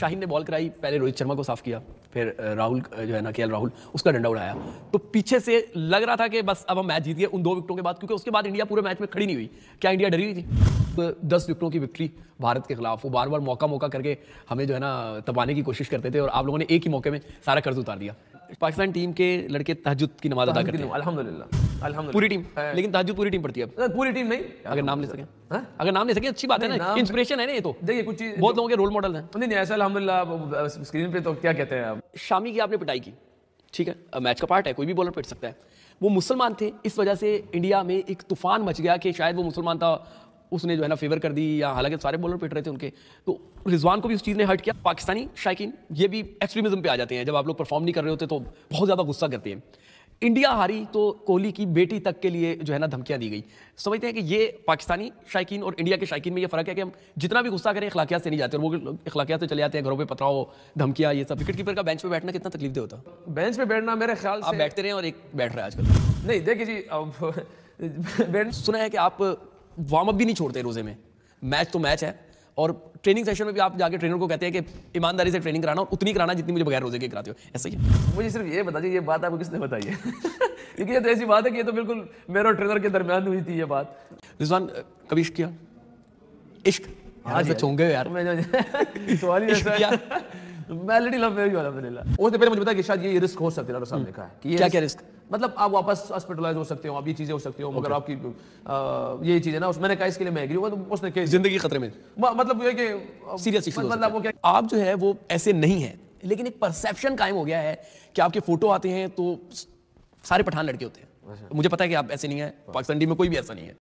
शाहिन ने बॉल कराई पहले रोहित शर्मा को साफ किया फिर राहुल जो है ना के राहुल उसका डंडा उड़ाया तो पीछे से लग रहा था कि बस अब हम मैच जीत गए उन दो विकेटों के बाद क्योंकि उसके बाद इंडिया पूरे मैच में खड़ी नहीं हुई क्या इंडिया डरी हुई थी तो दस विकेटों की विक्ट्री भारत के खिलाफ वो बार बार मौका मौका करके हमें जो है ना तबाने की कोशिश करते थे और आप लोगों ने एक ही मौके में सारा कर्ज उतार दिया पाकिस्तान टीम के लड़के तहजुद की नमाज अदा करते हैं अल्हम्दुलिल्लाह पूरी टीम लेकिन तहजुद पूरी टीम पढ़ती है अब पूरी टीम नहीं अगर नाम ले सके हाँ? अगर नाम ले सके अच्छी बात है ना इंस्पिरेशन है ना ये तो देखिए कुछ चीज बहुत लोगों के रोल मॉडल हैं नहीं नहीं ऐसा अलहमदिल्ला स्क्रीन पे तो क्या कहते हैं शामी की आपने पिटाई की ठीक है मैच का पार्ट है कोई भी बॉलर पिट सकता है वो मुसलमान थे इस वजह से इंडिया में एक तूफान मच गया कि शायद वो मुसलमान था उसने जो है ना फेवर कर दी या हालांकि सारे बॉलर पिट रहे थे उनके तो रिजवान को भी उस चीज़ ने हर्ट किया पाकिस्तानी शायकीन ये भी एक्सट्रीमिज्म पे आ जाते हैं जब आप लोग परफॉर्म नहीं कर रहे होते तो बहुत ज़्यादा गुस्सा करते हैं इंडिया हारी तो कोहली की बेटी तक के लिए जो है ना धमकियाँ दी गई समझते हैं कि ये पाकिस्तानी शायकीन और इंडिया के शायकीन में ये फ़र्क है कि हम जितना भी गुस्सा करें अखलाकियात से नहीं जाते और वो अखलाकियात से चले जाते हैं घरों पे पथराओ धमकिया ये सब विकेट कीपर का बेंच पे बैठना कितना तकलीफ दे होता बेंच पे बैठना मेरे ख्याल आप बैठते रहे और एक बैठ रहा है आजकल नहीं देखिए जी अब सुना है कि आप वार्म अप भी नहीं छोड़ते रोज़े में मैच तो मैच है और ट्रेनिंग सेशन में भी आप जाके ट्रेनर को कहते हैं कि ईमानदारी से ट्रेनिंग कराना और उतनी कराना जितनी मुझे बगैर रोजे के कराते हो ऐसा ही है मुझे सिर्फ ये बता दीजिए ये बात आपको किसने बताई है क्योंकि ये तो ऐसी बात है कि ये तो बिल्कुल मेरे और ट्रेनर के दरमियान हुई थी ये बात रिजवान कभी इश्क किया इश्क आज हाँ चौंगे यार सवाल ही मेलोडी लव वेरी अलहमदिल्ला उसने पहले मुझे बता कि शायद ये रिस्क हो है डॉक्टर साहब ने कहा कि क्या क्या रिस्क मतलब आप वापस हॉस्पिटलाइज हो सकते हो आप ये चीजें हो सकती हो मगर आपकी ये चीजें ना मैंने कहा इसके लिए मैं एग्री हुआ तो उसने कहा जिंदगी खतरे में मतलब ये कि सीरियस इशू मतलब वो मतलब क्या आप जो है वो ऐसे नहीं है लेकिन एक परसेप्शन कायम हो गया है कि आपके फोटो आते हैं तो सारे पठान लड़के होते हैं अच्छा। मुझे पता है कि आप ऐसे नहीं है हाँ। पाकिस्तान टीम में कोई भी ऐसा नहीं है